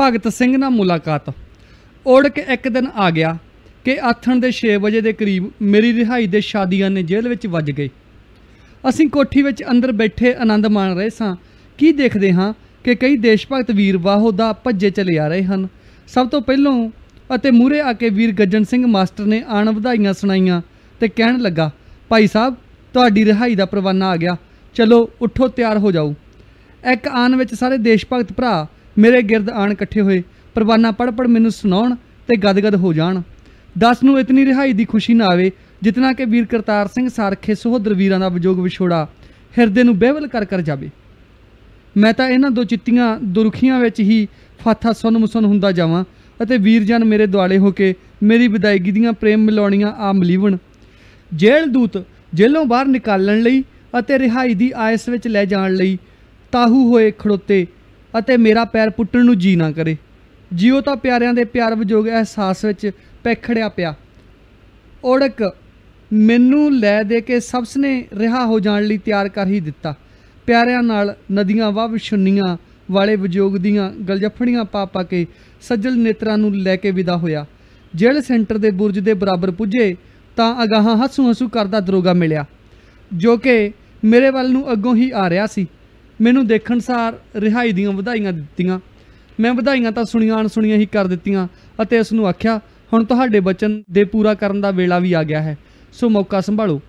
ਭਗਤ ਸਿੰਘ ਨਾਲ ਮੁਲਾਕਾਤ ਉੜ ਕੇ ਇੱਕ ਦਿਨ ਆ ਗਿਆ ਕਿ ਆਥਣ ਦੇ 6 ਵਜੇ ਦੇ ਕਰੀਬ ਮੇਰੀ ਰਿਹਾਈ ਦੇ ਸ਼ਾਦੀਆਂ ਨੇ ਜੇਲ੍ਹ ਵਿੱਚ ਵੱਜ ਗਏ ਅਸੀਂ ਕੋਠੀ ਵਿੱਚ ਅੰਦਰ ਬੈਠੇ ਆਨੰਦ ਮਾਣ ਰਹੇ ਸਾਂ ਕੀ ਦੇਖਦੇ ਹਾਂ ਕਿ ਕਈ ਦੇਸ਼ ਭਗਤ ਵੀਰ ਵਾਹੋ ਦਾ ਭੱਜੇ ਚਲੇ ਆ ਰਹੇ ਹਨ ਸਭ ਤੋਂ ਪਹਿਲਾਂ ਅਤੇ ਮੂਰੇ ਆ ਕੇ ਵੀਰ ਗੱਜਣ ਸਿੰਘ ਮਾਸਟਰ ਨੇ ਆਣ ਵਧਾਈਆਂ ਸੁਣਾਈਆਂ ਤੇ ਕਹਿਣ ਲੱਗਾ ਭਾਈ ਸਾਹਿਬ ਤੁਹਾਡੀ ਰਿਹਾਈ ਦਾ ਪ੍ਰਵਾਨਾ ਆ ਗਿਆ ਚਲੋ ਉੱਠੋ ਤਿਆਰ ਹੋ ਜਾਓ ਇੱਕ ਆਨ ਵਿੱਚ ਸਾਰੇ ਦੇਸ਼ ਭਗਤ ਭਰਾ ਮੇਰੇ ਗਿਰਦ ਆਣ ਇਕੱਠੇ ਹੋਏ ਪਰਵਾਨਾ ਪੜ ਪੜ ਮੈਨੂੰ ਸੁਣਾਉਣ ਤੇ ਗਦਗਦ ਹੋ ਜਾਣ ਦਸ ਨੂੰ ਇਤਨੀ ਰਿਹਾਈ ਦੀ ਖੁਸ਼ੀ ਨਾ ਆਵੇ ਜਿਤਨਾ ਕਿ ਵੀਰ ਕਰਤਾਰ ਸਿੰਘ ਸਾਰਖੇ ਸੋਹਦਰ ਵੀਰਾਂ ਦਾ ਵਿਜੋਗ ਵਿਛੋੜਾ ਹਿਰਦੇ ਨੂੰ ਬਹਿਵਲ ਕਰ ਕਰ ਜਾਵੇ ਮੈਂ ਤਾਂ ਇਹਨਾਂ ਦੋ ਚਿੱਤੀਆਂ ਦੁਰਖੀਆਂ ਵਿੱਚ ਹੀ ਫਾਥਾ ਸੁਨ ਮੁਸਨ ਹੁੰਦਾ ਜਾਵਾਂ ਅਤੇ ਵੀਰ ਜਨ ਮੇਰੇ ਦੁਆਲੇ ਹੋ ਕੇ ਮੇਰੀ ਵਿਦਾਇਗੀ ਦੀਆਂ ਪ੍ਰੇਮ ਮਿਲਾਉਣੀਆਂ ਆ ਮਲੀਵਣ ਜੇਲ੍ਹ ਦੂਤ ਜੇਲ੍ਹੋਂ ਬਾਹਰ ਨਿਕਾਲਣ ਲਈ ਅਤੇ ਰਿਹਾਈ ਦੀ ਆਇਸ ਵਿੱਚ ਲੈ ਜਾਣ ਲਈ ਤਾਹੂ ਹੋਏ ਖੜੋਤੇ ਅਤੇ ਮੇਰਾ ਪੈਰ ਪੁੱਟਣ ਨੂੰ ਜੀ ਨਾ ਕਰੇ ਜਿਉ ਤਾਂ ਪਿਆਰਿਆਂ ਦੇ ਪਿਆਰ ਵਜੋਗ ਅਹਿਸਾਸ ਵਿੱਚ ਪੈਖੜਿਆ ਪਿਆ ਔੜਕ ਮੈਨੂੰ ਲੈ ਦੇ ਕੇ ਸਭਸ ਨੇ ਰਿਹਾ ਹੋ ਜਾਣ ਲਈ ਤਿਆਰ ਕਰ ਹੀ ਦਿੱਤਾ ਪਿਆਰਿਆਂ ਨਾਲ ਨਦੀਆਂ ਵਾਹ ਛੁੰਨੀਆਂ ਵਾਲੇ ਵਿਜੋਗ ਦੀਆਂ ਗਲਜਫੜੀਆਂ ਪਾ ਪਾ ਕੇ ਸੱਜਲ ਨੇਤਰਾਂ ਨੂੰ ਲੈ ਕੇ ਵਿਦਾ ਹੋਇਆ ਜੇਲ ਸੈਂਟਰ ਦੇ ਬੁਰਜ ਦੇ ਬਰਾਬਰ ਪੁੱਜੇ ਤਾਂ ਅਗਾਹਾਂ ਹੱਸੂ ਹੱਸੂ ਕਰਦਾ ਦਰੋਗਾ ਮਿਲਿਆ ਜੋ ਕਿ ਮੇਰੇ ਵੱਲ ਨੂੰ ਅੱਗੋਂ ਹੀ ਆ ਰਿਹਾ ਸੀ ਮੈਨੂੰ ਦੇਖਣ ਸਾਰ ਰਿਹਾਈ ਦੀਆਂ ਵਧਾਈਆਂ ਦਿੱਤੀਆਂ ਮੈਂ ਵਧਾਈਆਂ ਤਾਂ ਸੁਣੀਆਂ ਸੁਣੀਆਂ ਹੀ ਕਰ ਦਿੱਤੀਆਂ ਅਤੇ ਉਸ ਨੂੰ ਆਖਿਆ ਹੁਣ ਤੁਹਾਡੇ ਬਚਨ ਦੇ ਪੂਰਾ ਕਰਨ ਦਾ ਵੇਲਾ ਵੀ ਆ ਗਿਆ ਹੈ ਸੋ ਮੌਕਾ ਸੰਭਾਲੋ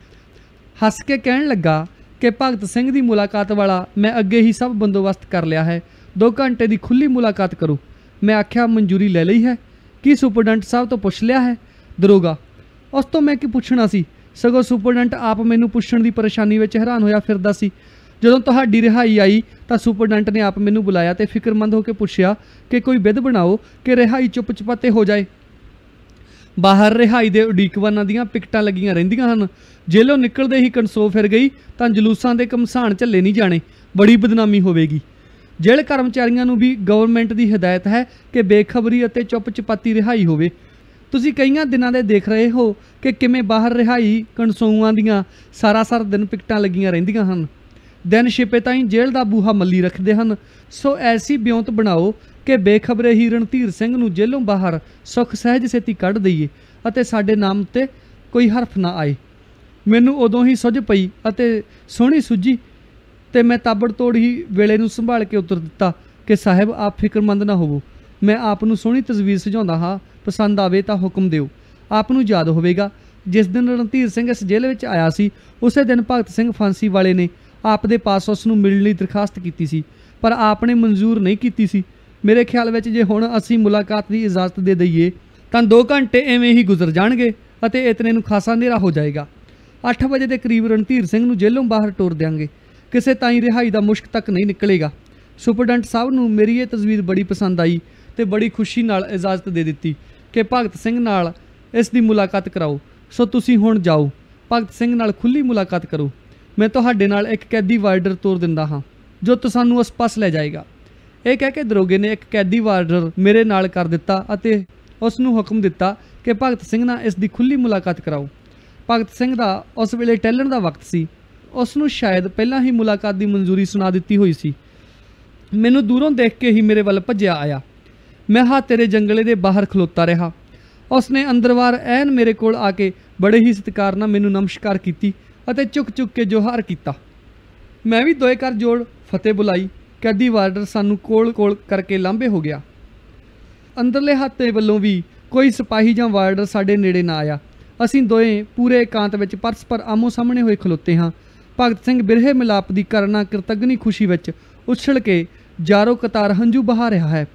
ਹੱਸ ਕੇ ਕਹਿਣ ਲੱਗਾ ਕਿ ਭਗਤ ਸਿੰਘ ਦੀ ਮੁਲਾਕਾਤ ਵਾਲਾ ਮੈਂ ਅੱਗੇ ਹੀ ਸਭ ਬੰਦੋਬਸਤ ਕਰ ਲਿਆ ਹੈ 2 ਘੰਟੇ ਦੀ ਖੁੱਲੀ ਮੁਲਾਕਾਤ ਕਰੋ ਮੈਂ ਆਖਿਆ ਮਨਜ਼ੂਰੀ ਲੈ ਲਈ ਹੈ ਕੀ ਸੁਪਰਡੈਂਟ ਸਾਹਿਬ ਤੋਂ ਪੁੱਛ ਲਿਆ ਹੈ ਦਰੋਗਾ ਉਸ ਤੋਂ ਮੈਂ ਕੀ ਪੁੱਛਣਾ ਸੀ ਸਗੋਂ ਸੁਪਰਡੈਂਟ ਆਪ ਮੈਨੂੰ ਪੁੱਛਣ ਦੀ ਪਰੇਸ਼ਾਨੀ ਵਿੱਚ ਹੈਰਾਨ ਹੋਇਆ ਫਿਰਦਾ ਸੀ ਜਦੋਂ ਤੁਹਾਡੀ ਰਿਹਾਈ ਆਈ ਤਾਂ ਸੁਪਰਡੈਂਟ ਨੇ ਆਪ ਮੈਨੂੰ ਬੁਲਾਇਆ ਤੇ ਫਿਕਰਮੰਦ ਹੋ ਕੇ ਪੁੱਛਿਆ ਕਿ ਕੋਈ ਵਿਧ ਬਣਾਓ ਕਿ ਰਿਹਾਈ ਚੁੱਪ ਹੋ ਜਾਏ ਬਾਹਰ ਰਿਹਾਈ ਦੇ ਉਡੀਕਵਾਨਾਂ ਦੀਆਂ ਪਿਕਟਾਂ ਲੱਗੀਆਂ ਰਹਿੰਦੀਆਂ ਹਨ ਜੇਲੋਂ ਨਿਕਲਦੇ ਹੀ ਕਨਸੋ ਫਿਰ ਗਈ ਤਾਂ ਜਲੂਸਾਂ ਦੇ ਕਮਸਾਨ ਝੱਲੇ ਨਹੀਂ ਜਾਣੇ ਬੜੀ ਬਦਨਾਮੀ ਹੋਵੇਗੀ ਜੇਲ੍ਹ ਕਰਮਚਾਰੀਆਂ ਨੂੰ ਵੀ ਗਵਰਨਮੈਂਟ ਦੀ ਹਦਾਇਤ ਹੈ ਕਿ ਬੇਖਬਰੀ ਅਤੇ ਚੁੱਪਚਾਪੀ ਰਿਹਾਈ ਹੋਵੇ ਤੁਸੀਂ ਕਈਆਂ ਦਿਨਾਂ ਦੇ ਦੇਖ ਰਹੇ ਹੋ ਕਿ ਕਿਵੇਂ ਬਾਹਰ ਰਿਹਾਈ ਕਨਸੋਆਂ ਦੀਆਂ ਸਾਰਾ ਸਾਰ ਦਿਨ ਪਿਕਟਾਂ ਲੱਗੀਆਂ ਰਹਿੰਦੀਆਂ ਹਨ ਦਿਨ ਛਿਪੇ ਤਾਈਂ ਜੇਲ੍ਹ ਦਾ ਬੂਹਾ ਮੱਲੀ ਰੱਖਦੇ ਹਨ ਸੋ ਐਸੀ ਬਿਉਂਤ ਬਣਾਓ ਕਿ ਬੇਖਬਰੇ ਹੀ ਰਣਧੀਰ ਸਿੰਘ ਨੂੰ ਜੇਲ੍ਹੋਂ ਬਾਹਰ ਸੁਖ ਸਹਿਜ ਸੇਤੀ ਕੱਢ ਦਈਏ ਅਤੇ ਸਾਡੇ ਨਾਮ ਤੇ ਕੋਈ ਹਰਫ ਨਾ ਆਏ ਮੈਨੂੰ ਉਦੋਂ ਹੀ ਸੁਝ ਪਈ ਅਤੇ ਸੋਹਣੀ ਸੁਜੀ ਤੇ ਮੈਂ ਤਾਬੜਤੋੜ ਹੀ ਵੇਲੇ ਨੂੰ ਸੰਭਾਲ ਕੇ ਉਤਰ ਦਿੱਤਾ ਕਿ ਸਾਹਿਬ ਆਪ ਫਿਕਰਮੰਦ ਨਾ ਹੋਵੋ ਮੈਂ ਆਪ ਨੂੰ ਸੋਹਣੀ ਤਸਵੀਰ ਸੁਝਾਉਂਦਾ ਹਾਂ ਪਸੰਦ ਆਵੇ ਤਾਂ ਹੁਕਮ ਦਿਓ ਆਪ ਨੂੰ ਯਾਦ ਹੋਵੇਗਾ ਜਿਸ ਦਿਨ ਰਣਧੀਰ ਸਿੰਘ ਇਸ ਜੇਲ੍ਹ ਵਿੱਚ ਆਇਆ ਸੀ ਉਸੇ ਦਿਨ ਭਗਤ ਸਿੰਘ ਫਾਂਸੀ ਵਾਲੇ ਨੇ ਆਪ ਦੇ ਪਾਸ ਉਸ ਨੂੰ ਮਿਲਣ ਲਈ ਦਰਖਾਸਤ ਕੀਤੀ ਸੀ ਪਰ ਆਪ ਨੇ ਮਨਜ਼ੂਰ ਨਹੀਂ ਕੀਤੀ ਸੀ ਮੇਰੇ ਖਿਆਲ ਵਿੱਚ ਜੇ ਹੁਣ ਅਸੀਂ ਮੁਲਾਕਾਤ ਦੀ ਇਜਾਜ਼ਤ ਦੇ ਦਈਏ ਤਾਂ 2 ਘੰਟੇ ਐਵੇਂ ਹੀ ਗੁਜ਼ਰ ਜਾਣਗੇ ਅਤੇ ਇਤਨੇ ਨੂੰ ਖਾਸਾ ਨੇਰਾ ਹੋ ਜਾਏਗਾ 8 ਵਜੇ ਦੇ ਕਰੀਬ ਰਣਧੀਰ ਸਿੰਘ ਨੂੰ ਜੇਲ੍ਹੋਂ ਬਾਹਰ ਟੋਰ ਦੇਾਂਗੇ ਕਿਸੇ ਤਾਈਂ ਰਿਹਾਈ ਦਾ ਮੁਸ਼ਕ ਤੱਕ ਨਹੀਂ ਨਿਕਲੇਗਾ ਸੁਪਰਡੈਂਟ ਸਾਹਿਬ ਨੂੰ ਮੇਰੀ ਇਹ ਤਸਵੀਰ ਬੜੀ ਪਸੰਦ ਆਈ ਤੇ ਬੜੀ ਖੁਸ਼ੀ ਨਾਲ ਇਜਾਜ਼ਤ ਦੇ ਦਿੱਤੀ ਕਿ ਭਗਤ ਸਿੰਘ ਨਾਲ ਇਸ ਦੀ ਮੁਲਾਕਾਤ ਕਰਾਓ ਸੋ ਤੁਸੀਂ ਹੁਣ ਜਾਓ ਭਗਤ ਸਿੰਘ ਨਾਲ ਖੁੱਲੀ ਮੁਲਾਕਾਤ ਕਰੋ ਮੈਂ ਤੁਹਾਡੇ ਨਾਲ ਇੱਕ ਕੈਦੀ ਵਾਰਡਰ ਤੋਰ ਦਿੰਦਾ ਹਾਂ ਜੋ ਤੁਹਾਨੂੰ ਉਸ ਪਾਸ ਲੈ ਜਾਏਗਾ ਇਹ ਕਹਿ ਕੇ ਦਰੋਗੇ ਨੇ ਇੱਕ ਕੈਦੀ ਵਾਰਡਰ ਮੇਰੇ ਨਾਲ ਕਰ ਦਿੱਤਾ ਅਤੇ ਉਸ ਨੂੰ ਹੁਕਮ ਦਿੱਤਾ ਕਿ ਭਗਤ ਸਿੰਘ ਨਾਲ ਇਸ ਦੀ ਖੁੱਲੀ ਮੁਲਾਕਾਤ ਕਰਾਓ ਭਗਤ ਸਿੰਘ ਦਾ ਉਸ ਵੇਲੇ ਟੈਲਣ ਦਾ ਵਕਤ ਸੀ ਉਸ ਨੂੰ ਸ਼ਾਇਦ ਪਹਿਲਾਂ ਹੀ ਮੁਲਾਕਾਤ ਦੀ ਮਨਜ਼ੂਰੀ ਸੁਣਾ ਦਿੱਤੀ ਹੋਈ ਸੀ ਮੈਨੂੰ ਦੂਰੋਂ ਦੇਖ ਕੇ ਹੀ ਮੇਰੇ ਵੱਲ ਭੱਜਿਆ ਆਇਆ ਮੈਂ ਹਾ ਤੇਰੇ ਜੰਗਲੇ ਦੇ ਬਾਹਰ ਖਲੋਤਾ ਰਿਹਾ ਉਸਨੇ ਅੰਦਰਵਾਰ ਐਨ ਮੇਰੇ ਕੋਲ ਆ ਕੇ ਬੜੇ ਹੀ ਸਤਿਕਾਰ ਨਾਲ ਮੈਨੂੰ ਨਮਸਕਾਰ ਕੀਤੀ ਅਤੇ ਚੁੱਕ ਚੁੱਕ ਕੇ ਜੋਹਾਰ ਕੀਤਾ ਮੈਂ ਵੀ ਦੋਏ ਕਰ ਜੋੜ ਫਤਿਹ ਬੁਲਾਈ ਕੈਦੀ ਵਾਰਡਰ ਸਾਨੂੰ ਕੋਲ-ਕੋਲ ਕਰਕੇ ਲਾਂਭੇ ਹੋ ਗਿਆ ਅੰਦਰਲੇ ਹੱਥੇ ਵੱਲੋਂ ਵੀ ਕੋਈ ਸਿਪਾਹੀ ਜਾਂ ਵਾਰਡਰ ਸਾਡੇ ਨੇੜੇ ਨਾ ਆਇਆ ਅਸੀਂ ਦੋਏ ਪੂਰੇ ਇਕਾਂਤ ਵਿੱਚ ਪਰਸਪਰ ਆਮੋ ਸਾਹਮਣੇ ਹੋਏ ਖਲੋਤੇ ਹਾਂ ਭਗਤ ਸਿੰਘ ਬਿਰਹੇ ਮਿਲਾਪ ਦੀ ਕਰਨਾ ਕਿਰਤਗਨੀ ਖੁਸ਼ੀ ਵਿੱਚ ਉਛਲ ਕੇ ਜਾਰੋ ਕਤਾਰ ਹੰਝੂ ਬਹਾ ਰਿਹਾ ਹੈ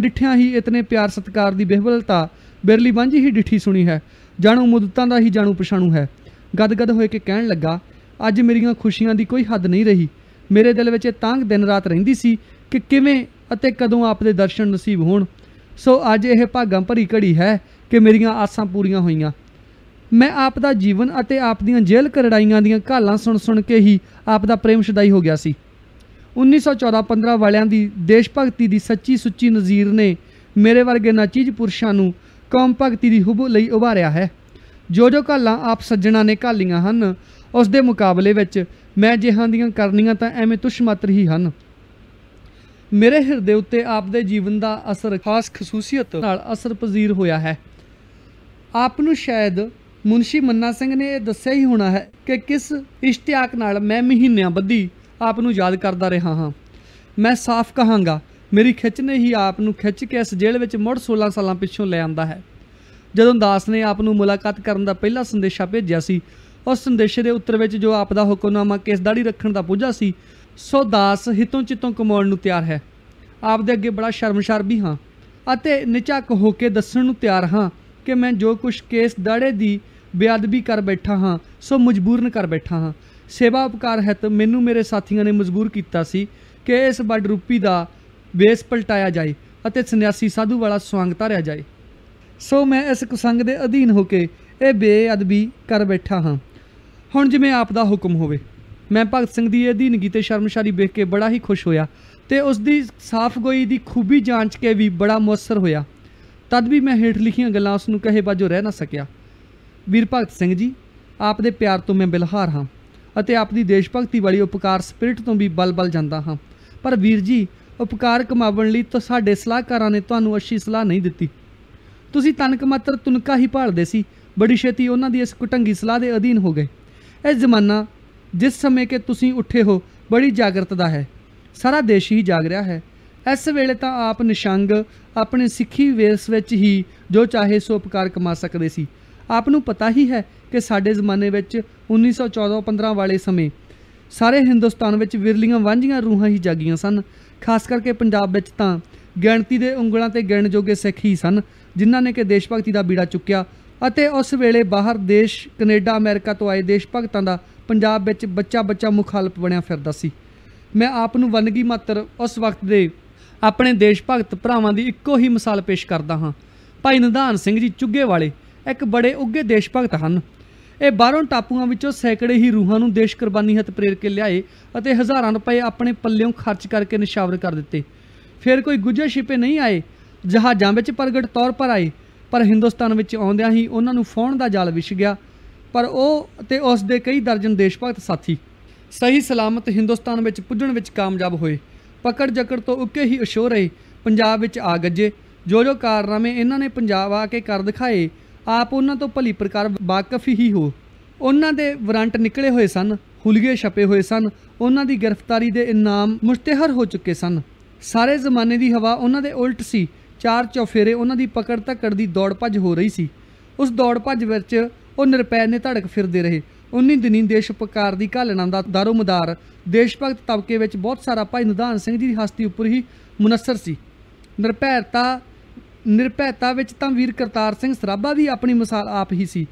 ਡਿਠਿਆਂ ਹੀ ਇਤਨੇ ਪਿਆਰ ਸਤਕਾਰ ਦੀ ਬਿਹਵਲਤਾ ਬਿਰਲੀ ਵਾਂਝੀ ਹੀ ਡਿਠੀ ਸੁਣੀ ਹੈ ਜਾਣੂ ਮੁਦਤਾਂ ਦਾ ਹੀ ਜਾਣੂ ਪਛਾਣੂ ਹੈ ਗਦਗਦ ਹੋਏ ਕੇ ਕਹਿਣ ਲੱਗਾ ਅੱਜ ਮੇਰੀਆਂ ਖੁਸ਼ੀਆਂ ਦੀ ਕੋਈ ਹੱਦ ਨਹੀਂ ਰਹੀ ਮੇਰੇ ਦਿਲ ਵਿੱਚ ਇਹ ਤੰਗ ਦਿਨ ਰਾਤ ਰਹਿੰਦੀ ਸੀ ਕਿ ਕਿਵੇਂ ਅਤੇ ਕਦੋਂ ਆਪ ਦੇ ਦਰਸ਼ਨ ਨਸੀਬ ਹੋਣ ਸੋ ਅੱਜ ਇਹ ਭਾਗਾਂ ਭਰੀ ਘੜੀ ਹੈ ਕਿ ਮੇਰੀਆਂ ਆਸਾਂ ਪੂਰੀਆਂ ਹੋਈਆਂ ਮੈਂ ਆਪ ਦਾ ਜੀਵਨ ਅਤੇ ਆਪ ਦੀਆਂ ਜੇਲ੍ਹ ਕਰੜਾਈਆਂ ਦੀਆਂ ਘਾਲਾਂ ਸੁਣ ਸੁਣ ਕੇ ਹੀ ਆਪ ਦਾ ਪ੍ਰੇਮ ਸ਼ਦਾਈ ਹੋ ਗਿਆ ਸੀ 1914-15 ਵਾਲਿਆਂ ਦੀ ਦੇਸ਼ ਭਗਤੀ ਦੀ ਸੱਚੀ ਸੁੱਚੀ ਨਜ਼ੀਰ ਨੇ ਮੇਰੇ ਵਰਗੇ ਨਾਚੀਜ਼ ਪੁਰਸ਼ਾਂ ਨੂੰ ਕੌਮ ਭਗਤੀ ਦੀ ਹੁਬ ਲਈ ਉਭਾਰਿਆ ਹੈ ਜੋ ਜੋ ਘਾਲਾਂ ਆਪ ਸੱਜਣਾ ਨੇ ਕਾਲੀਆਂ ਹਨ ਉਸ ਦੇ ਮੁਕਾਬਲੇ ਵਿੱਚ ਮੈਂ ਜਿਹਾਂ ਦੀਆਂ ਕਰਨੀਆਂ ਤਾਂ ਐਵੇਂ ਤੁਸ਼ ਮਾਤਰ ਹੀ ਹਨ ਮੇਰੇ ਹਿਰਦੇ ਉੱਤੇ ਆਪ ਦੇ ਜੀਵਨ ਦਾ ਅਸਰ ਖਾਸ ਖਸੂਸੀਅਤ ਨਾਲ ਅਸਰ ਪਜ਼ੀਰ ਹੋਇਆ ਹੈ ਆਪ ਨੂੰ ਸ਼ਾਇਦ ਮੁਨਸ਼ੀ ਮੰਨਾ ਸਿੰਘ ਨੇ ਇਹ ਦੱਸਿਆ ਹੀ ਹੋਣਾ ਹੈ ਕਿ ਕਿਸ ਇਸ਼ਤਿਆਕ ਨਾਲ ਮੈਂ ਮਹੀਨਿਆਂ ਬੱਧੀ ਆਪ ਨੂੰ ਯਾਦ ਕਰਦਾ ਰਿਹਾ ਹਾਂ ਮੈਂ ਸਾਫ਼ ਕਹਾਂਗਾ ਮੇਰੀ ਖਿੱਚ ਨੇ ਹੀ ਆਪ ਨੂੰ ਖਿੱਚ ਕੇ ਇਸ ਜੇਲ੍ਹ ਵਿੱਚ ਮੁੜ 16 ਸਾਲਾਂ ਪਿੱਛੋਂ ਲੈ ਆਂਦਾ ਹੈ ਜਦੋਂ ਦਾਸ ਨੇ ਆਪ ਨੂੰ ਮੁਲਾਕਾਤ ਕਰਨ ਦਾ ਪਹਿਲਾ ਸੰਦੇਸ਼ਾ ਭੇਜਿਆ ਸੀ ਉਸ ਸੰਦੇਸ਼ੇ ਦੇ ਉੱਤਰ ਵਿੱਚ ਜੋ ਆਪ ਦਾ ਹੁਕਮਨਾਮਾ ਕਿਸ ਦਾੜੀ ਰੱਖਣ ਦਾ ਪੁੱਜਾ ਸੀ ਸੋ ਦਾਸ ਹਿਤੋਂ ਚਿਤੋਂ ਕਮਾਉਣ ਨੂੰ ਤਿਆਰ ਹੈ ਆਪ ਦੇ ਅੱਗੇ ਬੜਾ ਸ਼ਰਮਸ਼ਾਰ ਵੀ ਹਾਂ ਅਤੇ ਨਿਚਕ ਹੋ ਕੇ ਦੱਸਣ ਨੂੰ ਤਿਆਰ ਹਾਂ ਕਿ ਮੈਂ ਜੋ ਕੁਛ ਕੇਸ ਦਾੜੇ ਦੀ ਬੇਅਦਬੀ ਕਰ ਬੈਠਾ ਹਾਂ ਸੋ ਮਜਬੂਰਨ ਕਰ ਬੈਠਾ ਹਾਂ ਸੇਵਾ ਉਪਕਾਰ ਹੈ ਤਾਂ ਮੈਨੂੰ ਮੇਰੇ ਸਾਥੀਆਂ ਨੇ ਮਜਬੂਰ ਕੀਤਾ ਸੀ ਕਿ ਇਸ ਬੜ ਰੂਪੀ ਦਾ ਬੇਸ ਪਲਟਾਇਆ ਜਾਏ ਅਤੇ ਸੰਨਿਆਸੀ ਸਾਧੂ ਵਾਲਾ ਸਵਾਂਗ ਧਾਰਿਆ ਜਾਏ ਸੋ ਮੈਂ ਇਸ ਕੁਸੰਗ ਦੇ ਅਧੀਨ ਹੋ ਕੇ ਇਹ ਬੇਅਦਬੀ ਕਰ ਬੈਠਾ ਹਾਂ ਹੁਣ ਜਿਵੇਂ ਆਪ ਦਾ ਹੁਕਮ ਹੋਵੇ ਮੈਂ ਭਗਤ ਸਿੰਘ ਦੀ ਅਧੀਨਗੀ ਤੇ ਸ਼ਰਮਸ਼ਾਰੀ ਵੇਖ ਕੇ ਬੜਾ ਹੀ ਖੁਸ਼ ਹੋਇਆ ਤੇ ਉਸ ਦੀ ਸਾਫਗੋਈ ਦੀ ਖੂਬੀ ਜਾਂਚ ਕੇ ਵੀ ਬੜਾ ਮੁਅਸਰ ਹੋਇਆ ਤਦ ਵੀ ਮੈਂ ਹੇਠ ਲਿਖੀਆਂ ਗੱਲਾਂ ਉਸ ਨੂੰ ਕਹੇ ਬਾਜੋ ਰਹਿ ਨਾ ਸਕਿਆ ਵੀਰ ਭਗਤ ਸਿੰਘ ਜੀ ਆਪ ਦੇ ਪਿਆਰ ਤੋਂ ਮੈਂ ਬਿਲਹਾਰ ਹਾਂ ਅਤੇ ਆਪ ਦੀ ਦੇਸ਼ ਭਗਤੀ ਵਾਲੀ ਉਪਕਾਰ ਸਪਿਰਿਟ ਤੋਂ ਵੀ ਬਲ-ਬਲ ਜਾਂਦਾ ਹਾਂ ਪਰ ਵੀਰ ਜੀ ਉਪਕਾਰ ਕਮਾਉਣ ਲਈ ਤਾਂ ਸਾਡੇ ਸਲਾਹਕਾਰਾਂ ਨੇ ਤੁਹਾਨੂੰ ਅੱਛੀ ਸਲਾਹ ਨਹੀਂ ਦਿੱਤੀ ਤੁਸੀਂ ਤਨਕ ਮਾਤਰ ਤੁਨਕਾ ਹੀ ਭਾਲਦੇ ਸੀ ਬੜੀ ਛੇਤੀ ਉਹਨਾਂ ਦੀ ਇਸ ਕੁਟੰਗੀ ਸਲਾਹ ਦੇ ਅਧੀਨ ਹੋ ਗਏ ਇਹ ਜ਼ਮਾਨਾ ਜਿਸ ਸਮੇਂ ਕਿ ਤੁਸੀਂ ਉੱਠੇ ਹੋ ਬੜੀ ਜਾਗਰਤ ਦਾ ਹੈ ਸਾਰਾ ਦੇਸ਼ ਹੀ ਜਾਗ ਰਿਹਾ ਹੈ ਇਸ ਵੇਲੇ ਤਾਂ ਆਪ ਨਿਸ਼ੰਗ ਆਪਣੇ ਸਿੱਖੀ ਵੇਸ ਵਿੱਚ ਹੀ ਜੋ ਚਾਹੇ ਸੋ ਉਪਕਾਰ ਕਮਾ ਸਕਦੇ ਸੀ ਆਪ ਨੂੰ ਪਤਾ ਹੀ ਹੈ ਕਿ ਸਾਡੇ ਜ਼ਮਾਨੇ ਵਿੱਚ 1914-15 ਵਾਲੇ ਸਮੇਂ ਸਾਰੇ ਹਿੰਦੁਸਤਾਨ ਵਿੱਚ ਵਿਰਲੀਆਂ ਵਾਂਝੀਆਂ ਰੂਹਾਂ ਹੀ ਜਾਗੀਆਂ ਸਨ ਖਾਸ ਕਰਕੇ ਪੰਜਾਬ ਵਿੱਚ ਤਾਂ ਗਿਣਤੀ ਦੇ ਉਂਗਲਾਂ ਤੇ ਗਿਣ ਜੋਗੇ ਸਿੱਖ ਹੀ ਸਨ ਜਿਨ੍ਹਾਂ ਨੇ ਕਿ ਦੇਸ਼ ਭਗਤੀ ਦਾ ਬੀੜਾ ਚੁੱਕਿਆ ਅਤੇ ਉਸ ਵੇਲੇ ਬਾਹਰ ਦੇਸ਼ ਕੈਨੇਡਾ ਅਮਰੀਕਾ ਤੋਂ ਆਏ ਦੇਸ਼ ਭਗਤਾਂ ਦਾ ਪੰਜਾਬ ਵਿੱਚ ਬੱਚਾ ਬੱਚਾ ਮੁਖਾਲਪ ਬਣਿਆ ਫਿਰਦਾ ਸੀ ਮੈਂ ਆਪ ਨੂੰ ਵਨਗੀ ਮਾਤਰ ਉਸ ਵਕਤ ਦੇ ਆਪਣੇ ਦੇਸ਼ ਭਗਤ ਭਰਾਵਾਂ ਦੀ ਇੱਕੋ ਹੀ ਮਿਸਾਲ ਪੇਸ਼ ਕਰਦਾ ਹਾਂ ਭਾਈ ਨਿਧਾਨ ਸਿੰਘ ਜੀ ਚੁੱਗੇ ਵਾਲੇ ਇੱਕ ਬੜੇ ਉੱਗੇ ਦੇਸ਼ ਭਗਤ ਹਨ ਇਹ ਬਾਹਰੋਂ ਟਾਪੂਆਂ ਵਿੱਚੋਂ ਸੈਂਕੜੇ ਹੀ ਰੂਹਾਂ ਨੂੰ ਦੇਸ਼ ਕੁਰਬਾਨੀ ਹੱਥ ਪ੍ਰੇਰ ਕੇ ਲਿਆਏ ਅਤੇ ਹਜ਼ਾਰਾਂ ਰੁਪਏ ਆਪਣੇ ਪੱਲਿਓਂ ਖਰਚ ਕਰਕੇ ਨਿਸ਼ਾਵਰ ਕਰ ਦਿੱਤੇ ਫਿਰ ਕੋਈ ਗੁਜਰ ਸ਼ਿਪੇ ਨਹੀਂ ਆਏ ਜਹਾਜ਼ਾਂ ਵਿੱਚ ਪ੍ਰਗਟ ਤੌਰ ਪਰ ਆਏ ਪਰ ਹਿੰਦੁਸਤਾਨ ਵਿੱਚ ਆਉਂਦਿਆਂ ਹੀ ਉਹਨਾਂ ਨੂੰ ਫੌਣ ਦਾ ਜਾਲ ਵਿਛ ਗਿਆ ਪਰ ਉਹ ਤੇ ਉਸ ਦੇ ਕਈ ਦਰਜਨ ਦੇਸ਼ ਭਗਤ ਸਾਥੀ ਸਹੀ ਸਲਾਮਤ ਹਿੰਦੁਸਤਾਨ ਵਿੱਚ ਪੁੱਜਣ ਵਿੱਚ ਕਾਮਯਾਬ ਹੋਏ ਪਕੜ ਜਕੜ ਤੋਂ ਉੱਕੇ ਹੀ ਅਸ਼ੋ ਰਹੇ ਪੰਜਾਬ ਵਿੱਚ ਆ ਗੱਜੇ ਜੋ ਜੋ ਕਾਰਨਾਮੇ ਇਹਨਾਂ ਨੇ ਪੰਜਾਬ ਆ ਕੇ ਕਰ ਦਿਖਾਏ ਆਪ ਉਹਨਾਂ ਤੋਂ ਭਲੀ ਪ੍ਰਕਾਰ ਵਾਕਫ ਹੀ ਹੋ ਉਹਨਾਂ ਦੇ ਵਾਰੰਟ ਨਿਕਲੇ ਹੋਏ ਸਨ ਹੁਲਗੇ ਛਪੇ ਹੋਏ ਸਨ ਉਹਨਾਂ ਦੀ ਗ੍ਰਿਫਤਾਰੀ ਦੇ ਇਨਾਮ ਮੁਸ਼ਤਿਹਰ ਹੋ ਚੁੱਕੇ ਸਨ ਸਾਰੇ ਜ਼ਮਾਨੇ ਦੀ ਹਵਾ ਉਹਨਾਂ ਦੇ ਉਲਟ ਸੀ ਚਾਰ ਚੌਫੇਰੇ ਉਹਨਾਂ ਦੀ ਪਕੜ ਧੱਕੜ ਦੀ ਦੌੜ ਭੱਜ ਹੋ ਰਹੀ ਸੀ ਉਸ ਦੌੜ ਭੱਜ ਵਿੱਚ ਉਹ ਨਿਰਪੈ ਨੇ ਧੜਕ ਫਿਰਦੇ ਰਹੇ ਉਨੀ ਦਿਨੀ ਦੇਸ਼ ਪਕਾਰ ਦੀ ਘਾਲਣਾ ਦਾ ਦਾਰੂਮਦਾਰ ਦੇਸ਼ ਭਗਤ ਤਬਕੇ ਵਿੱਚ ਬਹੁਤ ਸਾਰਾ ਭਾਈ ਨਿਧਾਨ ਸਿੰਘ ਜੀ ਦੀ ਹਸਤੀ ਉੱਪਰ ਹੀ ਮੁਨਸਰ ਸੀ ਨਿਰਪੈਤਾ ਨਿਰਪੈਤਾ ਵਿੱਚ ਤਾਂ ਵੀਰ ਕਰਤਾਰ ਸਿੰਘ ਸਰਾਭਾ ਵੀ ਆਪਣੀ ਮਿਸਾਲ ਆਪ ਹੀ ਸੀ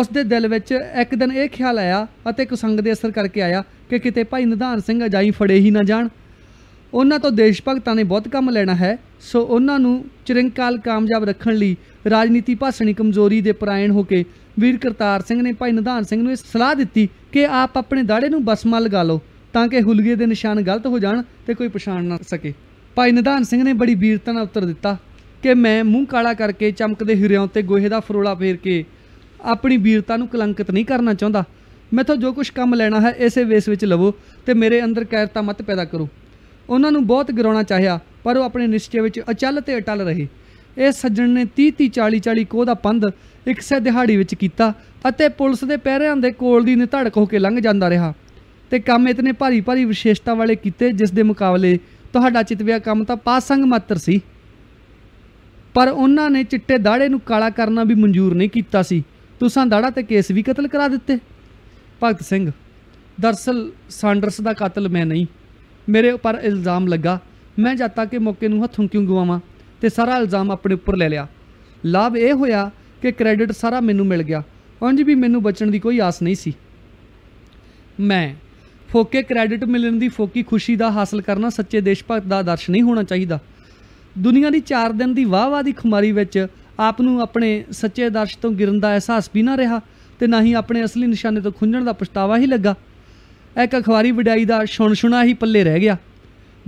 ਉਸ ਦੇ ਦਿਲ ਵਿੱਚ ਇੱਕ ਦਿਨ ਇਹ ਖਿਆਲ ਆਇਆ ਅਤੇ ਕੁਸੰਗ ਦੇ ਅਸਰ ਕਰਕੇ ਆਇਆ ਕਿ ਕਿਤੇ ਭਾਈ ਨਿਧਾਨ ਸਿੰਘ ਅਜਾਈ ਫੜੇ ਹੀ ਨਾ ਜਾਣ ਉਹਨਾਂ ਤੋਂ ਦੇਸ਼ ਭਗਤਾਂ ਨੇ ਬਹੁਤ ਕੰਮ ਲੈਣਾ ਹੈ ਸੋ ਉਹਨਾਂ ਨੂੰ ਚਿਰੰਕਾਲ ਕਾਮਯਾਬ ਰੱਖਣ ਲਈ ਰਾਜਨੀਤੀ ਭਾਸ਼ਣੀ ਕਮਜ਼ੋਰੀ ਦੇ ਪ੍ਰਾਇਣ ਹੋ ਕੇ ਵੀਰ ਕਰਤਾਰ ਸਿੰਘ ਨੇ ਭਾਈ ਨਿਧਾਨ ਸਿੰਘ ਨੂੰ ਇਹ ਸਲਾਹ ਦਿੱਤੀ ਕਿ ਆਪ ਆਪਣੇ ਦਾੜੇ ਨੂੰ ਬਸਮਾ ਲਗਾ ਲਓ ਤਾਂ ਕਿ ਹੁਲਗੇ ਦੇ ਨਿਸ਼ਾਨ ਗਲਤ ਹੋ ਜਾਣ ਤੇ ਕੋਈ ਪਛਾਣ ਨਾ ਸਕੇ ਭਾਈ ਨਿਧਾਨ ਸਿੰਘ ਨੇ ਬੜੀ ਵੀਰਤਾ ਨਾਲ ਉੱਤਰ ਦਿੱਤਾ ਕਿ ਮੈਂ ਮੂੰਹ ਕਾਲਾ ਕਰਕੇ ਚਮਕਦੇ ਹੀਰਿਆਂ ਤੇ ਗੋਹੇ ਦਾ ਫਰੋਲਾ ਫੇਰ ਕੇ ਆਪਣੀ ਵੀਰਤਾ ਨੂੰ ਕਲੰਕਿਤ ਨਹੀਂ ਕਰਨਾ ਚਾਹੁੰਦਾ ਮੈਥੋਂ ਜੋ ਕੁਝ ਕੰਮ ਲੈਣਾ ਹੈ ਇਸੇ ਵੇਸ ਵਿੱਚ ਲਵੋ ਤੇ ਮੇਰੇ ਅੰਦਰ ਕੈਰਤਾ ਮਤ ਪੈਦਾ ਕਰੋ ਉਹਨਾਂ ਨੂੰ ਬਹੁਤ ਗਰਾਉਣਾ ਚਾਹਿਆ ਪਰ ਉਹ ਆਪਣੇ ਨਿਸ਼ਚੇ ਵਿੱਚ ਅਚਲ ਤੇ ਅਟਲ ਰਹੇ ਇਹ ਸੱਜਣ ਨੇ 30 30 40 40 ਕੋਹ ਦਾ ਪੰਧ ਇੱਕ ਸੇ ਦਿਹਾੜੀ ਵਿੱਚ ਕੀਤਾ ਅਤੇ ਪੁਲਿਸ ਦੇ ਪਹਿਰਿਆਂ ਦੇ ਕੋਲ ਦੀ ਨਿਧੜਕ ਹੋ ਕੇ ਲੰਘ ਜਾਂਦਾ ਰਿਹਾ ਤੇ ਕੰਮ ਇਤਨੇ ਭਾਰੀ ਭਾਰੀ ਵਿਸ਼ੇਸ਼ਤਾ ਵਾਲੇ ਕੀਤੇ ਜਿਸ ਦੇ ਮੁਕਾਬਲੇ ਤੁਹਾਡਾ ਚਿਤਵਿਆ ਕੰਮ ਤਾਂ ਪਾਸੰਗ ਮਾਤਰ ਸੀ ਪਰ ਉਹਨਾਂ ਨੇ ਚਿੱਟੇ ਦਾੜੇ ਨੂੰ ਕਾਲਾ ਕਰਨਾ ਵੀ ਮਨਜ਼ੂਰ ਨਹੀਂ ਕੀਤਾ ਸੀ ਤੁਸਾਂ ਦਾੜਾ ਤੇ ਕੇਸ ਵੀ ਕਤਲ ਕਰਾ ਦਿੱਤੇ ਭਗਤ ਸਿੰਘ ਦਰਸਲ ਸਾਂਡਰਸ ਦਾ ਕਤਲ ਮੈਂ ਨਹੀਂ ਮੇਰੇ ਉੱਪਰ ਇਲਜ਼ਾਮ ਲੱਗਾ ਮੈਂ ਜਦ ਤੱਕ ਮੌਕੇ ਨੂੰ ਹੱਥੋਂ ਕਿਉਂ ਗਵਾਵਾਂ ਤੇ ਸਾਰਾ ਇਲਜ਼ਾਮ ਆਪਣੇ ਉੱਪਰ ਲੈ ਲਿਆ ਲਾਭ ਇਹ ਹੋਇਆ ਕਿ ਕ੍ਰੈਡਿਟ ਸਾਰਾ ਮੈਨੂੰ ਮਿਲ ਗਿਆ ਉਂਝ ਵੀ ਮੈਨੂੰ ਬਚਣ ਦੀ ਕੋਈ ਆਸ ਨਹੀਂ ਸੀ ਮੈਂ ਫੋਕੇ ਕ੍ਰੈਡਿਟ ਮਿਲਣ ਦੀ ਫੋਕੀ ਖੁਸ਼ੀ ਦਾ ਹਾਸਲ ਕਰਨਾ ਸੱਚੇ ਦੇਸ਼ ਭਗਤ ਦਾ ਆਦਰਸ਼ ਨਹੀਂ ਹੋਣਾ ਚਾਹੀਦਾ ਦੁਨੀਆ ਦੀ 4 ਦਿਨ ਦੀ ਵਾਹ-ਵਾਹ ਦੀ ਖੁਮਾਰੀ ਵਿੱਚ ਆਪ ਨੂੰ ਆਪਣੇ ਸੱਚੇ ਦਰਸ਼ ਤੋਂ ਗਿਰਨ ਦਾ ਅਹਿਸਾਸ ਵੀ ਨਾ ਰਿਹਾ ਤੇ ਨਾ ਹੀ ਆਪਣੇ ਅਸਲੀ ਨਿਸ਼ਾਨੇ ਤੋਂ ਖੁੰਝਣ ਦਾ ਪਛਤਾਵਾ ਹੀ ਲੱਗਾ ਇੱਕ ਅਖਬਾਰੀ ਵਿਡਾਈ ਦਾ ਸੁਣਸੁਣਾ ਹੀ ਪੱਲੇ ਰਹਿ ਗਿਆ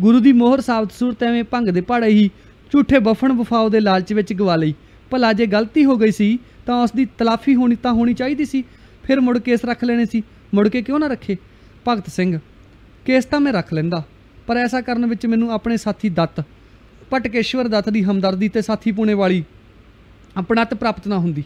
ਗੁਰੂ ਦੀ ਮੋਹਰ ਸਾਬਤ ਸੂਰਤ ਐਵੇਂ ਭੰਗ ਦੇ ਪਹਾੜੇ ਹੀ ਝੂਠੇ ਬਫਣ ਵਫਾਉ ਦੇ ਲਾਲਚ ਵਿੱਚ ਗਵਾ ਲਈ ਭਲਾ ਜੇ ਗਲਤੀ ਹੋ ਗਈ ਸੀ ਤਾਂ ਉਸ ਦੀ ਤਲਾਫੀ ਹੋਣੀ ਤਾਂ ਹੋਣੀ ਚਾਹੀਦੀ ਸੀ ਫਿਰ ਮੁੜ ਕੇਸ ਰੱਖ ਲੈਣੇ ਸੀ ਮੁੜ ਕੇ ਕਿਉਂ ਨਾ ਰੱਖੇ ਭਗਤ ਸਿੰਘ ਕੇਸ ਤਾਂ ਮੈਂ ਰੱਖ ਲੈਂਦਾ ਪਰ ਐਸਾ ਕਰਨ ਵਿੱਚ ਮੈਨੂੰ ਆਪਣੇ ਸਾਥੀ ਦੱਤ ਪਟਕੇਸ਼ਵਰ ਦੱਤ ਦੀ ਹਮਦਰਦੀ ਤੇ ਸਾਥੀ ਪੂਣੇ ਵਾਲੀ ਆਪਣਾਤ ਪ੍ਰਾਪਤ ਨਾ ਹੁੰਦੀ